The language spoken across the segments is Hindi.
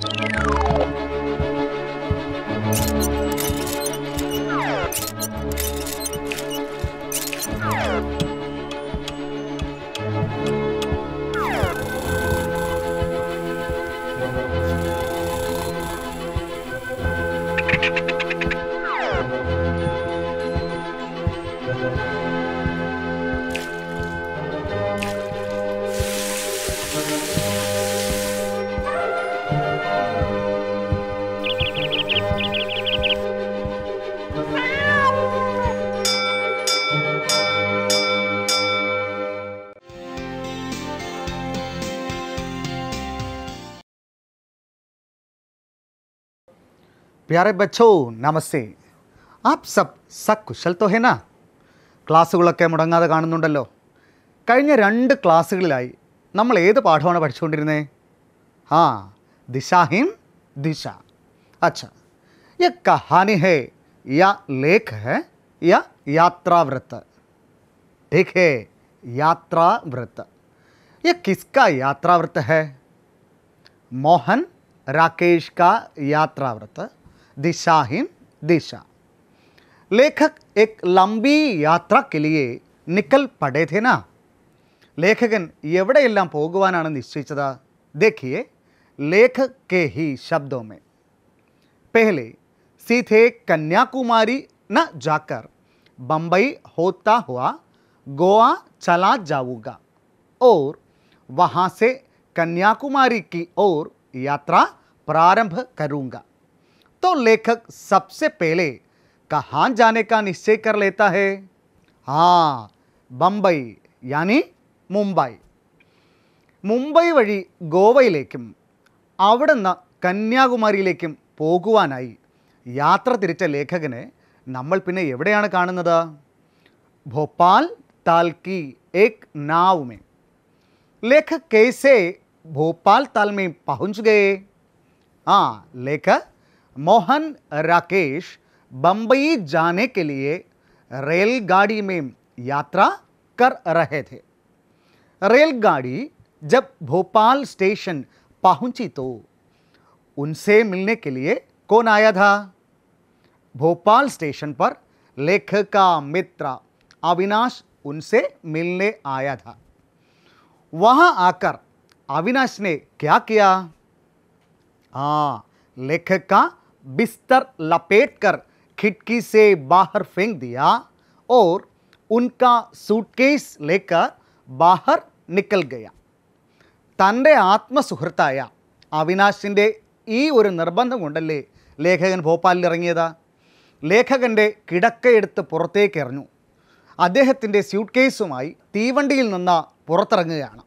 Thank you. प्यारे बच्चों नमस्ते आप सब सकुशल तो है ना क्लास मुड़ा काो कई रु क्लास नाम पाठ पढ़ी हाँ दिशाहीन दिशा अच्छा ये कहानी है या लेख है या यात्रा व्रत ठीक है यात्रा व्रत ये किसका यात्रा व्रत है मोहन राकेश का यात्रा व्रत दिशाहीन दिशा लेखक एक लंबी यात्रा के लिए निकल पड़े थे ना लेखकन എവിടെയെല്ലാം निश्चित നിശ്ചയിച്ചത് देखिए लेखक के ही शब्दों में पहले सीधे कन्याकुमारी न जाकर बम्बई होता हुआ गोवा चला जाऊंगा और वहाँ से कन्याकुमारी की ओर यात्रा प्रारंभ करूंगा तो लेखक सबसे पहले कहाँ जाने का निश्चय कर लेता है हाँ बम्बई यानी മുംബൈ മുംബൈ വഴി ഗോവയിലേക്കും അവിടുന്ന് കന്യാകുമാരിയിലേക്കും പോകുവാനായി യാത്ര തിരിച്ച ലേഖകനെ നമ്മൾ പിന്നെ എവിടെയാണ് കാണുന്നത് ഭോപ്പാൽ താൽക്കി ഏക് നാവുമേ ലേഖക് കേസേ ഭോപ്പാൽ താൽമേ പഹുഞ്ച് ഗയേ ആ ലേഖക് मोहन राकेश बम्बई जाने के लिए रेलगाड़ी में यात्रा कर रहे थे रेलगाड़ी जब भोपाल स्टेशन पहुंची तो उनसे मिलने के लिए कौन आया था भोपाल स्टेशन पर लेखक का मित्र अविनाश उनसे मिलने आया था वहां आकर अविनाश ने क्या किया हाँ लेखक का बिस्तर लपेटकर खिड़की से बाहर फेंक दिया और उनका सूटकेस लेकर बाहर നിക്കൽ ഗയ തൻ്റെ ആത്മസുഹൃത്തായ അവിനാശിൻ്റെ ഈ ഒരു നിർബന്ധം കൊണ്ടല്ലേ ലേഖകൻ ഭോപ്പാലിൽ ഇറങ്ങിയത് ലേഖകൻ്റെ കിടക്കയെടുത്ത് പുറത്തേക്ക് എറിഞ്ഞു അദ്ദേഹത്തിൻ്റെ സ്യൂട്ട് കേസുമായി തീവണ്ടിയിൽ നിന്ന് പുറത്തിറങ്ങുകയാണ്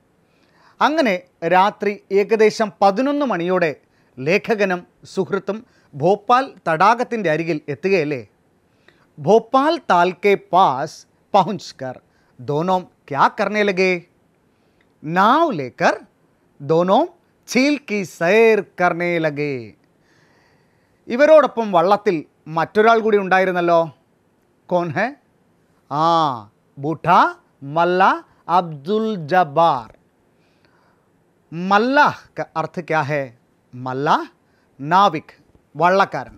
അങ്ങനെ രാത്രി ഏകദേശം പതിനൊന്ന് മണിയോടെ ലേഖകനും സുഹൃത്തും भोपा तटाक अरगे भोपा ताके पास पहुंच दोनों क्या करने लगे नाव लेकर दोनों झील की सैर करने लगे इवरोपम वूड़ी उलो कौन है आ बूठा मल्ला अब्दुल जबार मल्ला का अर्थ क्या है मल्ला नाविक വള്ളക്കാരൻ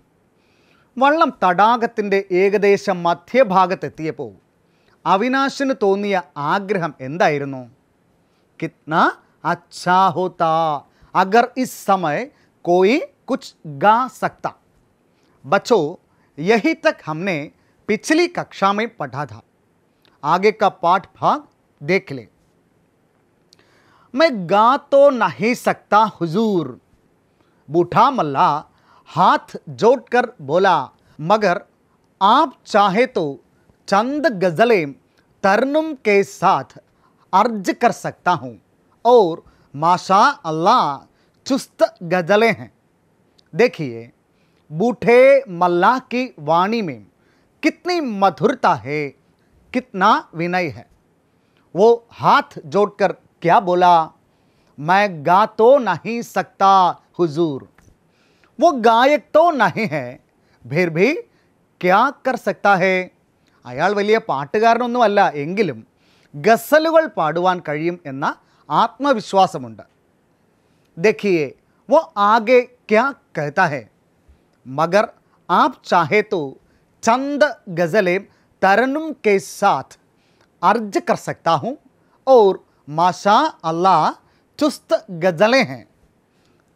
വള്ളം തടാകത്തിൻ്റെ ഏകദേശം മധ്യഭാഗത്തെത്തിയപ്പോൾ അവിനാശിന് തോന്നിയ ആഗ്രഹം എന്തായിരുന്നു കിത്ന അച്ഛാ ഹോത്താ അഗർ ഇസ് സമയ കോയി कुछ गा सकता बच्चों यही तक हमने पिछली कक्षा में पढ़ा था आगे का पाठ भाग देख ले मैं गा तो नहीं सकता हुजूर बूढ़ा मल्ला हाथ जोड़कर बोला मगर आप चाहे तो चंद गज़लें तरनम के साथ अर्ज कर सकता हूँ और माशा अल्लाह चुस्त गज़लें हैं देखिए बूठे मल्लाह की वाणी में कितनी मधुरता है कितना विनय है वो हाथ जोड़कर क्या बोला मैं गा तो नहीं सकता हुजूर वो गायक तो नहीं है फिर भी क्या कर सकता है അയാൾ വലിയ പാട്ടുകാരനൊന്നുമല്ല എങ്കിലും ഗസലുകൾ പാടുവാൻ കഴിയും എന്ന ആത്മവിശ്വാസമുണ്ട് देखिए वो आगे क्या कहता है मगर आप चाहे तो चंद गज़लें तरनुम के साथ अर्ज कर सकता हूँ और माशा अल्लाह चुस्त गज़लें हैं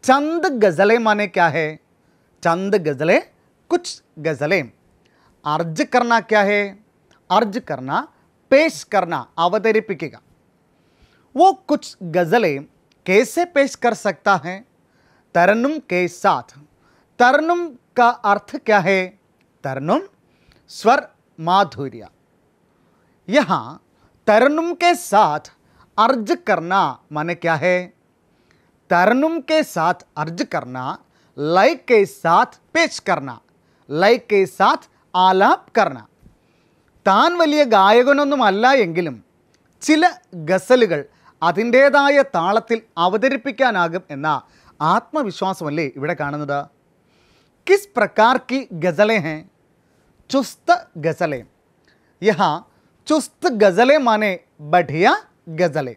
चंद गज़लें माने क्या है चंद गज़लें कुछ गज़लें अर्ज करना क्या है अर्ज करना पेश करना अवतरिपिकेगा वो कुछ गज़लें कैसे पेश कर सकता है तरनुम के साथ तरनुम का अर्थ क्या है तरनुम स्वर माधुर्य यहाँ तरनुम के साथ अर्ज करना माने क्या है तरनुम के साथ अर्ज करना लय के साथ पेश करना ലൈ കെ സാത്ത് ആലാപ് കർണ താൻ വലിയ അല്ല എങ്കിലും ചില ഗസലുകൾ അതിൻ്റേതായ താളത്തിൽ അവതരിപ്പിക്കാനാകും എന്ന ആത്മവിശ്വാസമല്ലേ ഇവിടെ കാണുന്നത് കിസ് പ്രക്കാർ കി ഗസലെ ഹെ ചുസ്ത ഗസലെ യഹ ചുസ്ത് ഗസലെ മാനെ ബഠിയ ഗസലെ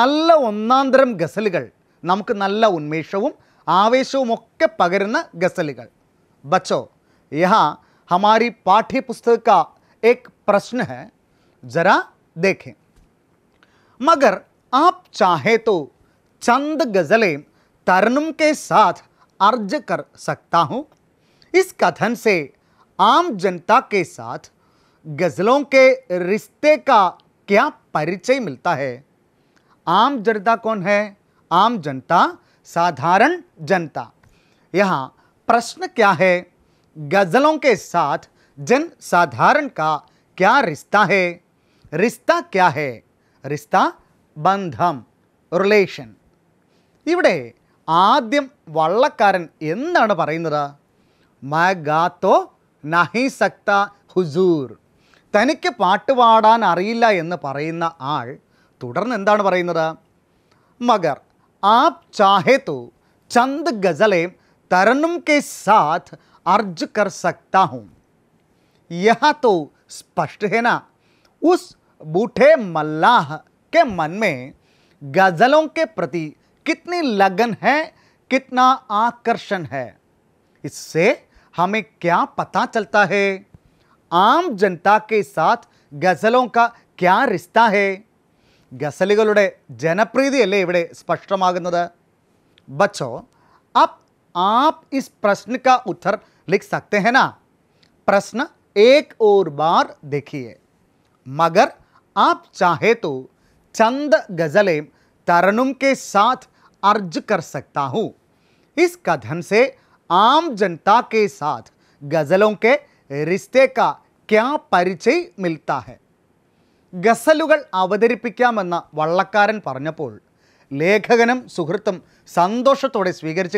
നല്ല ഒന്നാന്തരം ഗസലുകൾ नमुक नन्मेष आवेश पगर गसल बचो यहाँ हमारी पाठ्यपुस्तक का एक प्रश्न है जरा देखें मगर आप चाहे तो चंद गज़लें तरनम के साथ अर्ज कर सकता हूँ इस कथन से आम जनता के साथ गज़लों के रिश्ते का क्या परिचय मिलता है आम जनता कौन है आम जनता साधारण जनता यहाँ प्रश्न क्या है गज़लों के साथ जन साधारण का क्या रिश्ता है रिश्ता क्या है रिश्ता ബന്ധം റിലേഷൻ ഇവിടെ ആദ്യം വള്ളക്കാരൻ എന്താണ് പറയുന്നത് മ ഗാത്തോ നഹി സക്ത ഹുസൂർ തനിക്ക് പാട്ട് പാടാൻ അറിയില്ല എന്ന് പറയുന്ന ആൾ തുടർന്ന് എന്താണ് പറയുന്നത് മഗർ आप चाहे तो चंद गज़लें तरनम के साथ अर्ज कर सकता हूँ यह तो स्पष्ट है ना उस बूठे मल्लाह के मन में गज़लों के प्रति कितनी लगन है कितना आकर्षण है इससे हमें क्या पता चलता है आम जनता के साथ गज़लों का क्या रिश्ता है अल इवे स्पष्ट आगे ബച്ചോ अब आप इस प्रश्न का उत्तर लिख सकते हैं ना प्रश्न एक और बार देखिए मगर आप चाहे तो चंद गजलें तरनुम के साथ अर्ज कर सकता हूँ इस कथन से आम जनता के साथ गजलों के रिश्ते का क्या परिचय मिलता है गसलपम वन पर लेखकन सुहृत सोषतोड़े स्वीकृत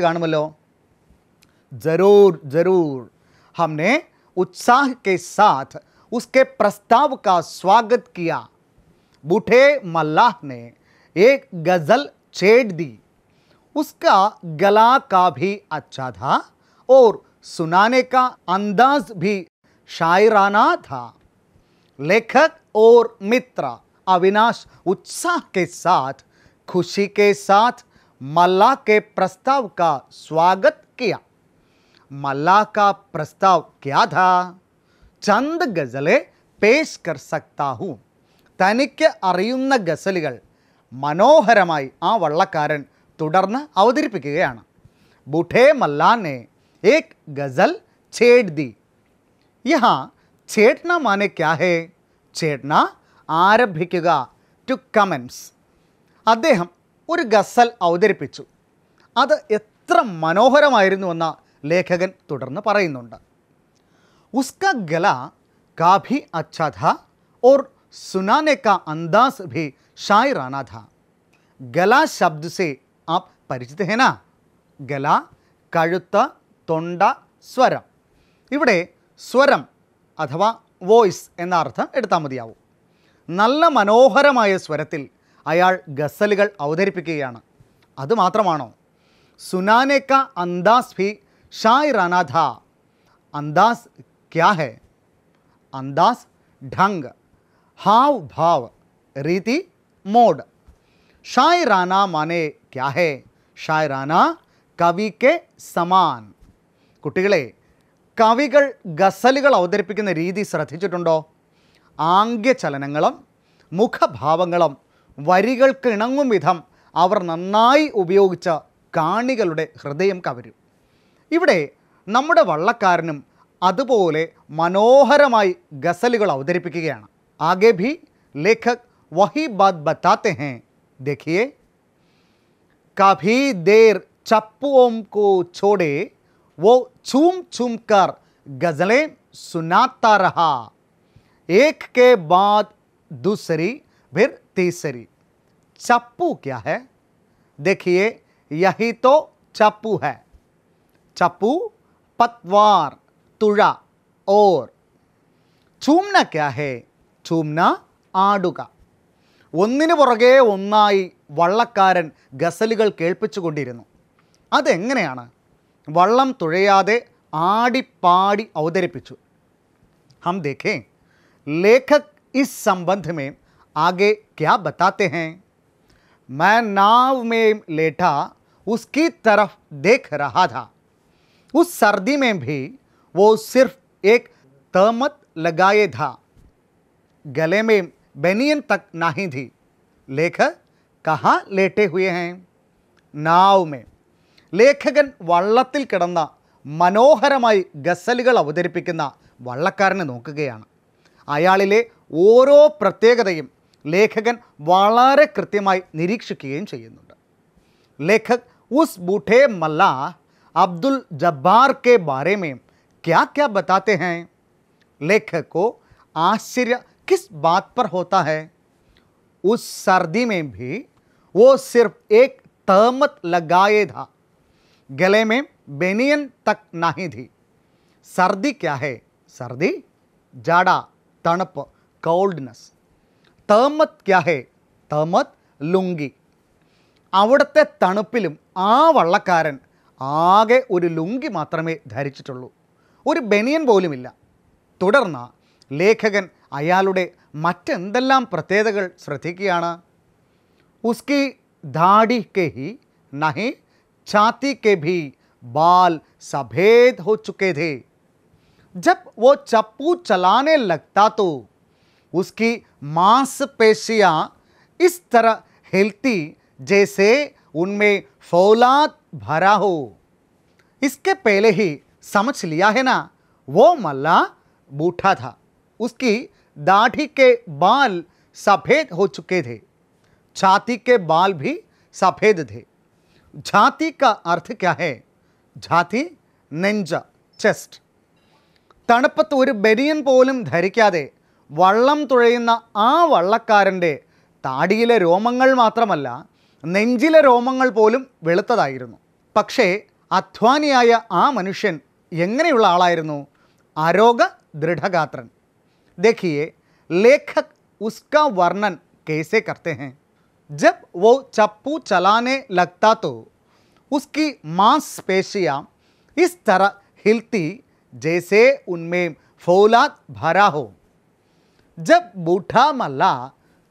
जरूर जरूर हमने उत्साह के साथ उसके प्रस्ताव का स्वागत किया बूठे मल्लाह ने एक गजल छेड़ दी उसका गला का भी अच्छा था और सुनाने का अंदाज भी शायराना था लेखक और मित्र अविनाश उत्साह के साथ खुशी के साथ मल्ला के प्रस्ताव का स्वागत किया मल्ला का प्रस्ताव क्या था चंद गजलें पेश कर सकता हूँ तनिक अरियन गसल मनोहर आ वर्न बुठे मल्ला ने एक गजल छेड़ दी यहाँ छेड़ना माने क्या है ചേട്ടന ആരംഭിക്കുക ടു കമൻസ് അദ്ദേഹം ഒരു ഗസൽ അവതരിപ്പിച്ചു അത് എത്ര മനോഹരമായിരുന്നുവെന്ന ലേഖകൻ തുടർന്ന് പറയുന്നുണ്ട് ഉസ്ക ഗല കാഭി അച്ഛ ഓർ സുനാനെ കാ അന്താസ് ഭി ഷായ് ഥ ഗല ശബ്ദ സെ ആ പരിചിത ഹേന ഗല കഴുത്ത് തൊണ്ട സ്വരം ഇവിടെ സ്വരം അഥവാ വോയിസ് എന്ന അർത്ഥം എടുത്താൽ മതിയാവും നല്ല മനോഹരമായ സ്വരത്തിൽ അയാൾ ഗസലുകൾ അവതരിപ്പിക്കുകയാണ് അതുമാത്രമാണോ സുനാനേക്ക അന്താസ് ഭി ഷായ് റനാഥ അന്താസ് ക്യാ ഹെ അന്താസ് ढंग हाव भाव रीति मोड शायराना माने क्या है शायराना കെ സമാൻ കുട്ടികളെ കവികൾ ഗസലുകൾ അവതരിപ്പിക്കുന്ന രീതി ശ്രദ്ധിച്ചിട്ടുണ്ടോ ആംഗ്യചലനങ്ങളും മുഖഭാവങ്ങളും വരികൾക്ക് ഇണങ്ങും വിധം അവർ നന്നായി ഉപയോഗിച്ച കാണികളുടെ ഹൃദയം കവരും ഇവിടെ നമ്മുടെ വള്ളക്കാരനും അതുപോലെ മനോഹരമായി ഗസലുകൾ അവതരിപ്പിക്കുകയാണ് ആകെ ഭി ലേഖക് വഹിബാദ് ബാത് ബത്താത്തെ ഹേ देखिए काफी देर चप्पुओं को छोड़े वो चूम चूम कर गज़लें सुनाता रहा एक के बाद दूसरी फिर तीसरी चप्पू क्या है देखिए यही तो चप्पू है चप्पू पतवार तुड़ा और ചൂംന ക്യാഹേ ചൂംന ആടുക ഒന്നിനു പുറകെ ഒന്നായി വള്ളക്കാരൻ ഗസലുകൾ കേൾപ്പിച്ചുകൊണ്ടിരുന്നു അതെങ്ങനെയാണ് വള്ളം തുഴയാതെ ആടിപ്പാടി അവതരിപ്പിച്ചു हम देखें लेखक इस संबंध में आगे क्या बताते हैं मैं नाव में लेटा उसकी तरफ देख रहा था उस सर्दी में भी वो सिर्फ एक तमत लगाए था गले में बेनियन तक नहीं थी लेखक कहाँ लेटे हुए हैं नाव में ಲೇಖಕನ್ ವಳ್ಳತ್ತിൽ கிடನ ಮನೋಹರമായി ಗಸಲಗಳ ಅವಧರಿಸಿಕುನ ವಳ್ಳಕ್ಕಾರನೆ ನೋಡുകയാണ് ಆಯಾಲிலே ഓരോ ಪ್ರತ್ಯೇಕದೆಯೂ ಲೇಖಕನ್ ವಳಾರೆ ಕೃತಿಯಮೈ ನಿರೀಕ್ಷಕಿಗೆಯೇಯನ್ನು ಲೇಖಕ ಉಸ್ बूಠೇ ಮಲ್ಲಾ ಅಬ್ದುಲ್ ಜಬ್ಬಾರ್ ಕೆ ಬಾರೆ ಮೇ ಕ್ಯಾ ಕ್ಯಾ ಬತತೇ ಹೈ ಲೇಖಕ ಕೋ ಆಶ್ರಯ ಕಿಸ್ ಬಾತ್ ಪರ್ ಹೋತಾ ಹೈ ಉಸ್ ಸರ್ದಿ ಮೇ ಭಿ ವೋ ಸಿರ್ಫ್ ಏಕ್ ತಮತ್ ಲಗಾಯೇ ಥಾ गले में बेनियन तक नहीं थी सर्दी क्या है सर्दी जाड़ा तणप കോൾഡ്നെസ് തേമത്ത് ക്യാഹേ തേമത്ത് ലുങ്കി അവിടുത്തെ തണുപ്പിലും ആ വള്ളക്കാരൻ ആകെ ഒരു ലുങ്കി മാത്രമേ ധരിച്ചിട്ടുള്ളൂ ഒരു ബനിയൻ പോലുമില്ല തുടർന്ന് ലേഖകൻ അയാളുടെ മറ്റെന്തെല്ലാം പ്രത്യേകതകൾ ശ്രദ്ധിക്കുകയാണ് ഉസ്കി ധാടി കെ ഹി നഹി छाती के भी बाल सफेद हो चुके थे जब वो चप्पू चलाने लगता तो उसकी मांसपेशियां इस तरह हिलती जैसे उनमें फौलाद भरा हो इसके पहले ही समझ लिया है ना वो मल्ला बूठा था उसकी दाढ़ी के बाल सफ़ेद हो चुके थे छाती के बाल भी सफ़ेद थे झांति का अर्थ क्या है झांति നെഞ്ച് ചെസ്റ്റ് തണുപ്പത്ത് ഒരു ബനിയൻ പോലും ധരിക്കാതെ വള്ളം തുഴയുന്ന ആ വള്ളക്കാരൻ്റെ താടിയിലെ രോമങ്ങൾ മാത്രമല്ല നെഞ്ചിലെ രോമങ്ങൾ പോലും വെളുത്തതായിരുന്നു പക്ഷേ അധ്വാനിയായ ആ മനുഷ്യൻ എങ്ങനെയുള്ള ആളായിരുന്നു ആരോഗ്യ ദൃഢഗാത്രൻ देखिए लेखक उसका वर्णन कैसे करते हैं जब वो चप्पू चलाने लगता तो उसकी मांसपेशियां इस तरह हिलती जैसे उनमें फौलाद भरा हो जब बूढ़ा मल्ला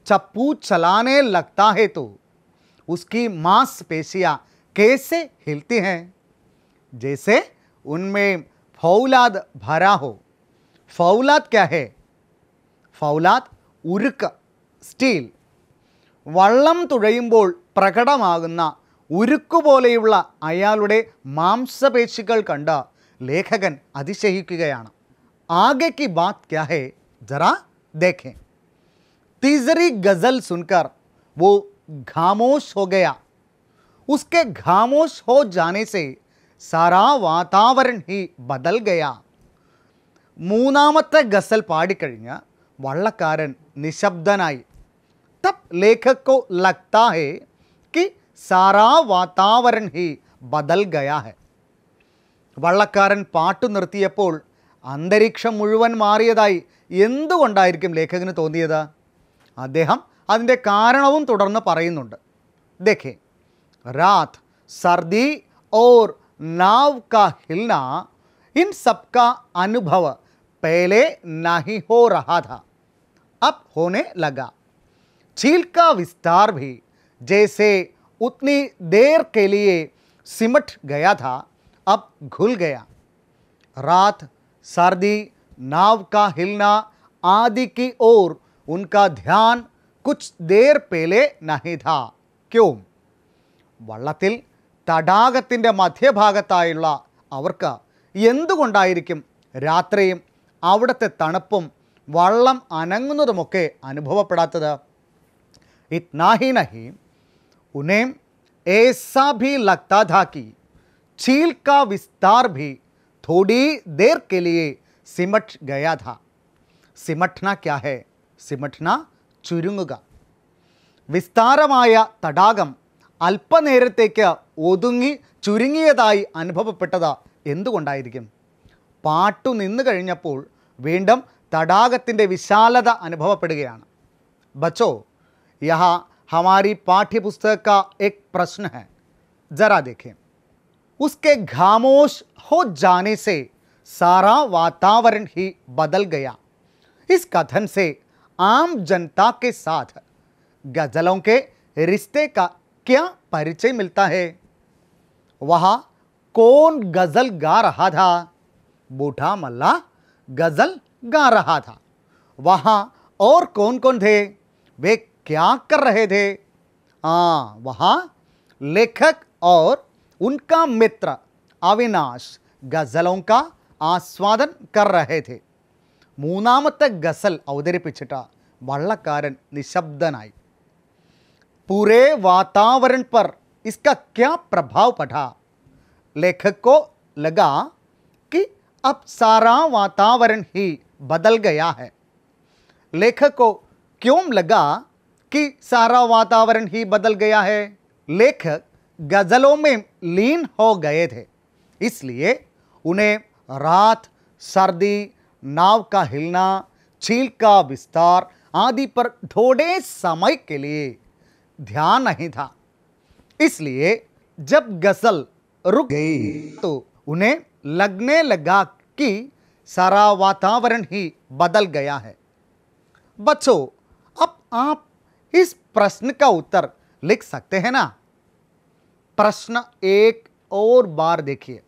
चप्पू चलाने लगता है तो उसकी मांसपेशियां कैसे हिलती हैं जैसे उनमें फौलाद भरा हो फौलाद क्या है फौलाद उर्क स्टील വള്ളം തുഴയുമ്പോൾ പ്രകടമാകുന്ന ഉറുക്കുപോലെയുള്ള അയാളുടെ മാംസപേശികൾ കണ്ട ലേഖകൻ അതിശയിക്കുകയാണ് ആഗകി ബാത് ക്യാ ഹേ जरा ദേഖേ തീസരി ഗസൽ കേൻകർ वो ഘാമോഷ ഹോ ഗയാ ഉസ്കെ ഘാമോഷ ഹോ ജാനെ സേ സാര വാതാവരണ ഹീ બદൽ ഗയാ മൂനാമത്തെ ഗസൽ പാടി കഴിഞ്ഞ വള്ളക്കാരൻ നിശബ്ദനായി तब लेखक को लगता है कि सारा वातावरण ही बदल गया है വള്ളക്കാരൻ പാട്ടു നിർത്തിയപ്പോൾ അന്തരീക്ഷം മുഴുവൻ മാറിയതായി എന്തുകൊണ്ടായിരിക്കും ലേഖകന് തോന്നിയത് അദ്ദേഹം അതിൻ്റെ കാരണവും തുടർന്ന് പറയുന്നുണ്ട് ദേഖേ रात सर्दी और नाव का हिलना इन सब का अनुभव पहले नहीं हो रहा था अब होने लगा झील का विस्तार भी जैसे उतनी देर के लिए सिमट गया था अब घुल गया रात सर्दी नाव का हिलना आदि की ओर उनका ध्यान कुछ देर पहले नहीं था क्यों വള്ളത്തിൽ തടാകത്തിൻ്റെ മധ്യഭാഗത്തായുള്ള അവർക്ക് എന്തുകൊണ്ടായിരിക്കും രാത്രിയും അവിടുത്തെ തണുപ്പും വള്ളം അനങ്ങുന്നതുമൊക്കെ അനുഭവപ്പെടാത്തത് इतना ही नहीं उन्हें ऐसा भी लगता था कि झील का विस्तार भी थोड़ी देर के लिए सिमट गया था सिमटना क्या है सिमटना ചുരുങ്ങുക വിസ്താരമായ തടാകം അല്പനേരത്തേക്ക് ഒതുങ്ങി ചുരുങ്ങിയതായി അനുഭവപ്പെട്ടത് എന്തുകൊണ്ടായിരിക്കും പാട്ടു നിന്നു കഴിഞ്ഞപ്പോൾ വീണ്ടും തടാകത്തിൻ്റെ വിശാലത അനുഭവപ്പെടുകയാണ് ബച്ചോ यहाँ हमारी पाठ्य पुस्तक का एक प्रश्न है जरा देखें उसके घामोश हो जाने से सारा वातावरण ही बदल गया इस कथन से आम जनता के साथ गजलों के रिश्ते का क्या परिचय मिलता है वहाँ कौन गज़ल गा रहा था बूढ़ा मल्ला गज़ल गा रहा था वहां और कौन कौन थे वे क्या कर रहे थे हाँ वहां लेखक और उनका मित्र अविनाश गजलों का आस्वादन कर रहे थे मूनामत गसल अवतरीपच्चा वार निशब्दन पूरे वातावरण पर इसका क्या प्रभाव पड़ा लेखक को लगा कि अब सारा वातावरण ही बदल गया है लेखक को क्यों लगा कि सारा वातावरण ही बदल गया है लेखक गज़लों में लीन हो गए थे इसलिए उन्हें रात सर्दी नाव का हिलना छील का विस्तार आदि पर थोड़े समय के लिए ध्यान नहीं था इसलिए जब गजल रुक गई तो उन्हें लगने लगा कि सारा वातावरण ही बदल गया है बच्चों अब आप इस प्रश्न का उत्तर लिख सकते हैं ना प्रश्न एक और बार देखिए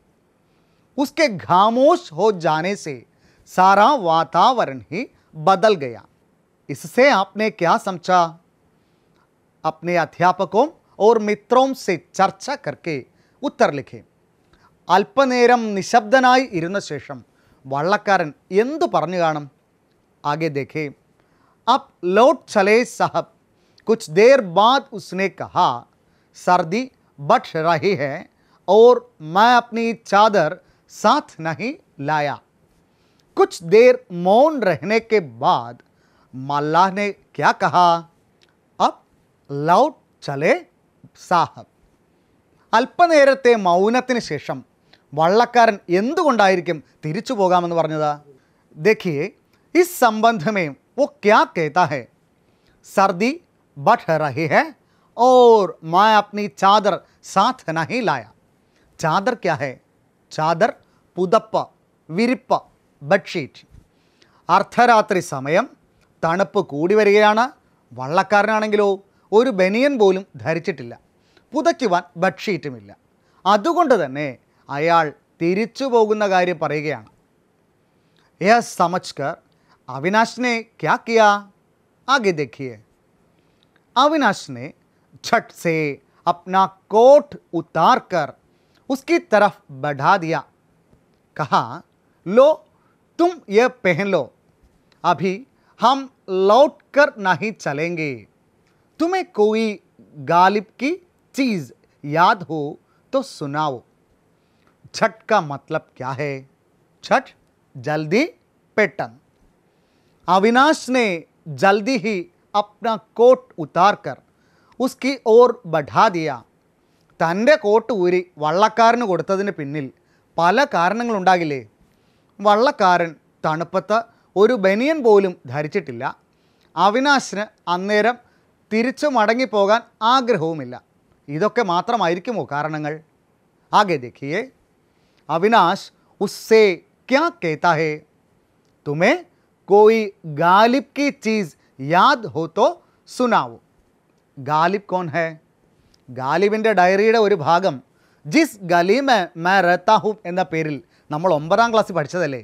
उसके घामोश हो जाने से सारा वातावरण ही बदल गया इससे आपने क्या समझा अपने अध्यापकों और मित्रों से चर्चा करके उत्तर लिखे अल्पनेर നിശബ്ദനായി ഇരുന്ന ശേഷം आगे देखे പറഞ്ഞു लौट ആകെ साहब कुछ देर बाद उसने कहा सर्दी बट रही है और मैं अपनी चादर साथ नहीं लाया कुछ देर मौन रहने के बाद मल्लाह ने क्या कहा अब लौट चले साहब അല്പനേരത്തെ മൗനത്തിന് ശേഷം വള്ളക്കാരൻ എന്തുകൊണ്ടായിരിക്കും देखिए इस संबंध में वो क्या कहता है सर्दी बट रहे हैं और मैं अपनी चादर साथ नहीं लाया चादर क्या है चादर പുതപ്പ് വിരിപ്പ് ബെഡ്ഷീറ്റ് അർദ്ധരാത്രി സമയം തണുപ്പ് കൂടി വരികയാണ് വള്ളക്കാരനാണെങ്കിലോ ഒരു ബനിയൻ പോലും ധരിച്ചിട്ടില്ല പുതയ്ക്കുവാൻ ബെഡ്ഷീറ്റുമില്ല അതുകൊണ്ട് തന്നെ അയാൾ തിരിച്ചു പോകുന്ന കാര്യം പറയുകയാണ് യഹ് സമജ്കർ അവിനാശിനെ ക്യാ കിയാ ആകെ ദഖിയേ अविनाश ने झट से अपना कोट उतारकर उसकी तरफ बढ़ा दिया कहा लो तुम ये पहन लो अभी हम लौट कर नहीं चलेंगे तुम्हें कोई गालिब की चीज़ याद हो तो सुनाओ छठ का मतलब क्या है छठ जल्दी पेटन अविनाश ने जल्दी ही अपना कोट उतारकर उसकी ओर बढ़ा दिया തൻ്റെ കോട്ട് ഊരി വള്ളക്കാരന് കൊടുത്തതിന് പിന്നിൽ പല കാരണങ്ങളുണ്ടാകില്ലേ വള്ളക്കാരൻ തണുപ്പത്ത് ഒരു ബനിയൻ പോലും ധരിച്ചിട്ടില്ല അവിനാശിന് അന്നേരം തിരിച്ചു മടങ്ങിപ്പോകാൻ ആഗ്രഹവുമില്ല ഇതൊക്കെ മാത്രമായിരിക്കുമോ കാരണങ്ങൾ ആകെ ദഖിയേ അവിനാശ് ഉസ്സേ ക്യാ കേത്താ ഹേ തുമേ കോയി ഗാലിബ് കി ചീസ് യാദ് ഹോ തോ സുനാവു ഗാലിബ് കോൺ ഹേ ഗാലിബിൻ്റെ ഡയറിയുടെ ഒരു ഭാഗം ജിസ് ഗലീമെ മേ റത്താഹും എന്ന പേരിൽ നമ്മൾ ഒമ്പതാം ക്ലാസ്സിൽ പഠിച്ചതല്ലേ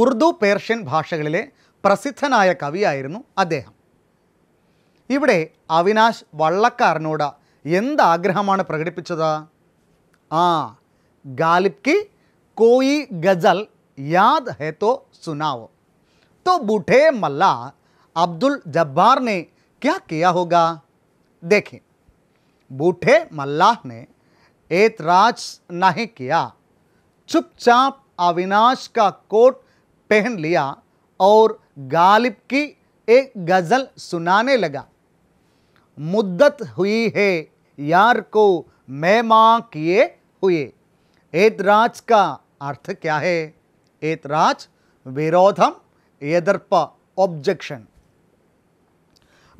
ഉറുദു പേർഷ്യൻ ഭാഷകളിലെ പ്രസിദ്ധനായ കവിയായിരുന്നു അദ്ദേഹം ഇവിടെ അവിനാശ് വള്ളക്കാരനോട് എന്താഗ്രഹമാണ് പ്രകടിപ്പിച്ചത് ആ ഗാലിബ് കി കോയി ഗസൽ യാദ് ഹെ തോ സുനാവോ തോ ബുഠേ മല്ല अब्दुल जब्बार ने क्या किया होगा देखें बूठे मल्लाह ने ऐतराज नहीं किया चुपचाप अविनाश का कोट पहन लिया और गालिब की एक गज़ल सुनाने लगा मुद्दत हुई है यार को मैं माँ किए हुए ऐतराज का अर्थ क्या है ऐतराज विरोधम यदर्प ऑब्जेक्शन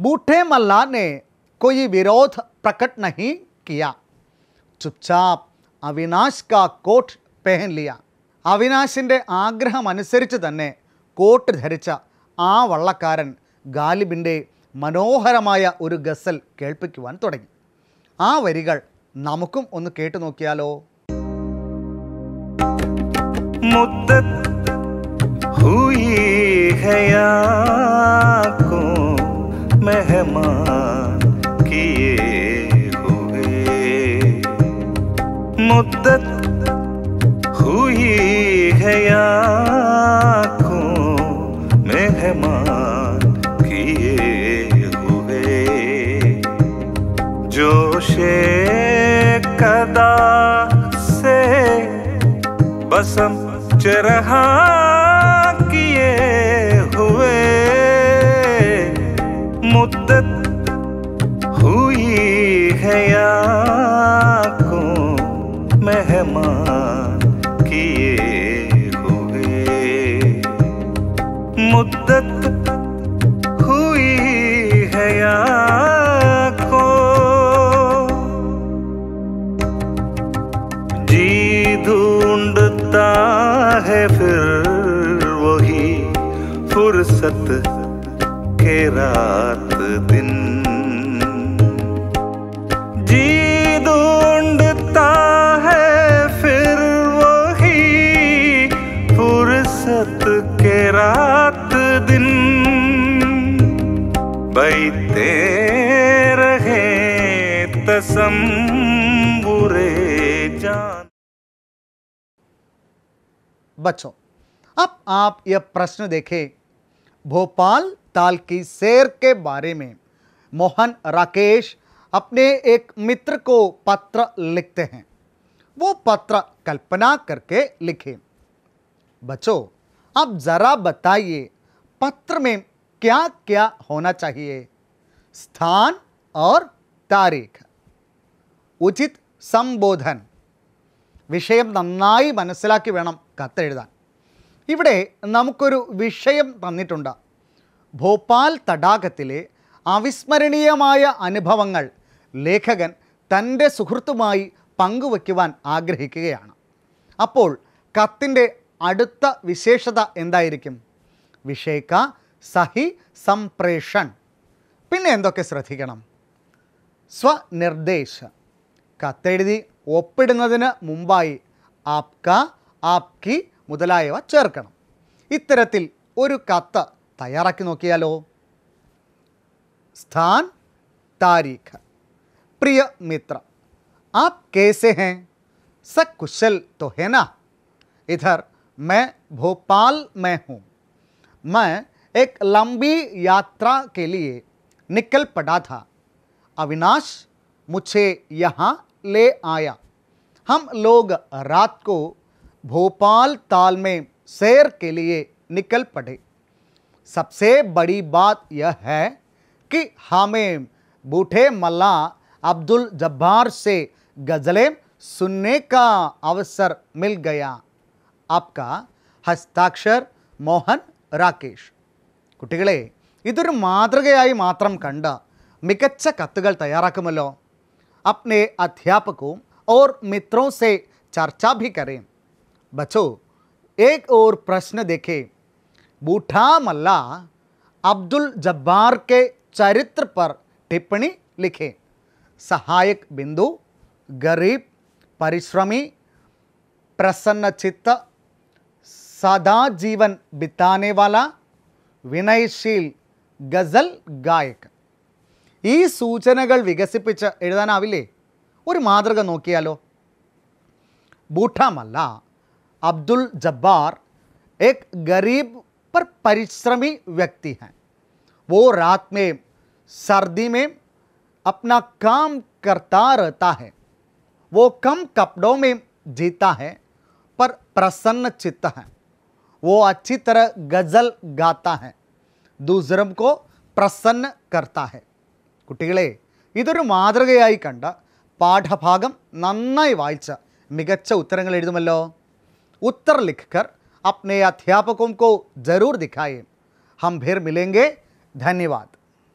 बूठे मल्ला ने कोई विरोध प्रकट नहीं किया ചുപ്ചാപ് അവിനാശ് കാ കോട്ട് പെഹൻ ലിയ അവിനാശിൻ്റെ ആഗ്രഹമനുസരിച്ച് തന്നെ കോട്ട് ധരിച്ച ആ വള്ളക്കാരൻ ഗാലിബിൻ്റെ മനോഹരമായ ഒരു ഗസൽ കേൾപ്പിക്കുവാൻ തുടങ്ങി ആ വരികൾ നമുക്കും ഒന്ന് കേട്ടു നോക്കിയാലോ മുദ്ദത് ഹുയി ഹയാ मुद्दत हुई है आँखों में मेहमान किए हुए जोशे कदा से बसम रहा जान बच्चों अब आप यह प्रश्न देखें भोपाल ताल की शेर के बारे में मोहन राकेश अपने एक मित्र को पत्र लिखते हैं वो पत्र कल्पना करके लिखे बच्चों अब जरा बताइए पत्र में क्या क्या होना चाहिए स्थान और तारीख ഉചിത് സംബോധൻ വിഷയം നന്നായി മനസ്സിലാക്കി വേണം കത്തെഴുതാൻ ഇവിടെ നമുക്കൊരു വിഷയം തന്നിട്ടുണ്ട് ഭോപ്പാൽ തടാകത്തിലെ അവിസ്മരണീയമായ അനുഭവങ്ങൾ ലേഖകൻ തൻ്റെ സുഹൃത്തുമായി പങ്കുവയ്ക്കുവാൻ ആഗ്രഹിക്കുകയാണ് അപ്പോൾ കത്തിൻ്റെ അടുത്ത വിശേഷത എന്തായിരിക്കും വിഷയക്ക സഹി സംപ്രേഷൺ പിന്നെ എന്തൊക്കെ ശ്രദ്ധിക്കണം സ്വനിർദ്ദേശം कड़ी मुंबई आपका आपकी मुदलायव चेक इतर कैयार नोकियालो स्थान तारीख प्रिय मित्र आप कैसे हैं स कुशल तो है ना इधर मैं भोपाल में हूँ मैं एक लंबी यात्रा के लिए निकल पड़ा था अविनाश मुझे यहाँ ले आया हम लोग रात को भोपाल ताल में सैर के लिए निकल पड़े सबसे बड़ी बात यह है कि हमें बूठे मल्ला अब्दुल जब्बार से गज़लें सुनने का अवसर मिल गया आपका हस्ताक्षर मोहन राकेश കുട്ടികളെ इतर മാതൃകയായി മാത്രം കണ്ട अपने अध्यापकों और मित्रों से चर्चा भी करें बच्चों एक और प्रश्न देखें बूठा मल्ला अब्दुल जब्बार के चरित्र पर टिप्पणी लिखें सहायक बिंदु गरीब परिश्रमी प्रसन्नचित्त सदा जीवन बिताने वाला विनयशील गज़ल गायक ई सूचन വികസിപ്പിച്ച് और मतृक മാതൃക നോക്കിയാലോ ബൂട്ടാമല്ല അബ്ദുൽ एक गरीब पर परिश्रमी व्यक्ति हैं वो रात में सर्दी में अपना काम करता रहता है वो कम कपड़ों में जीता है पर प्रसन्न चित्त है वो अच्छी तरह गज़ल गाता है दूसरों को प्रसन्न करता है കുട്ടികളെ ഇതൊരു മാതൃകയായി കണ്ട പാഠഭാഗം നന്നായി വായിച്ച മികച്ച ഉത്തരങ്ങൾ എഴുതുമല്ലോ ഉത്തർ ലിഖ്കർ अपने अध्यापकों को जरूर दिखाएं हम फिर मिलेंगे